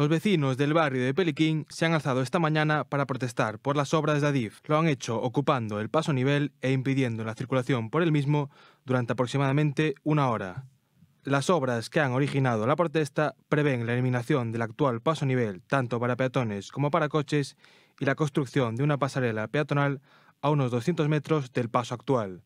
Los vecinos del barrio de Peliquín se han alzado esta mañana para protestar por las obras de Adif. Lo han hecho ocupando el paso nivel e impidiendo la circulación por el mismo durante aproximadamente una hora. Las obras que han originado la protesta prevén la eliminación del actual paso nivel tanto para peatones como para coches y la construcción de una pasarela peatonal a unos 200 metros del paso actual,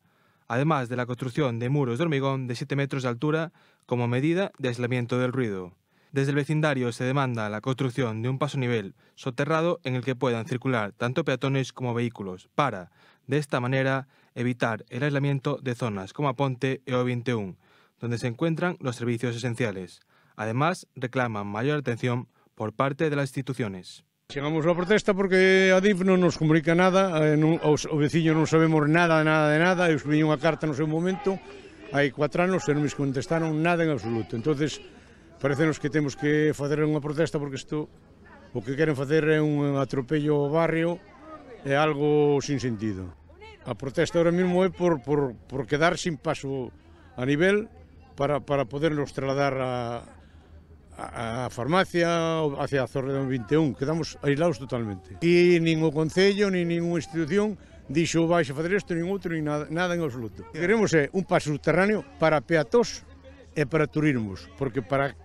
además de la construcción de muros de hormigón de 7 metros de altura como medida de aislamiento del ruido. Desde el vecindario se demanda la construcción de un paso nivel soterrado en el que puedan circular tanto peatones como vehículos para, de esta manera, evitar el aislamiento de zonas como Aponte e O21, donde se encuentran los servicios esenciales. Además, reclaman mayor atención por parte de las instituciones. a la protesta porque a no nos comunica nada, En un os, no sabemos nada, nada de nada, yo escribí una carta no un momento, hay cuatro años e no me contestaron nada en absoluto. entonces parecenos que temos que facer unha protesta porque isto o que queren facer é un atropello ao barrio é algo sin sentido. A protesta ahora mismo é por, por, por quedar sin paso a nivel para, para podernos trasladar a, a, a farmacia hacia a Zorredón 21. Quedamos aislados totalmente. E nin o Concello, nin ninguna institución dixo vais a facer isto, nin outro, nin nada, nada en absoluto. queremos é eh, un paso subterráneo para peatós e para turismos, porque para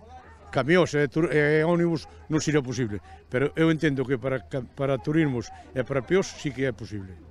camións e, eh, e eh, ónibus non sería posible. Pero eu entendo que para, para turismos e para peós sí que é posible.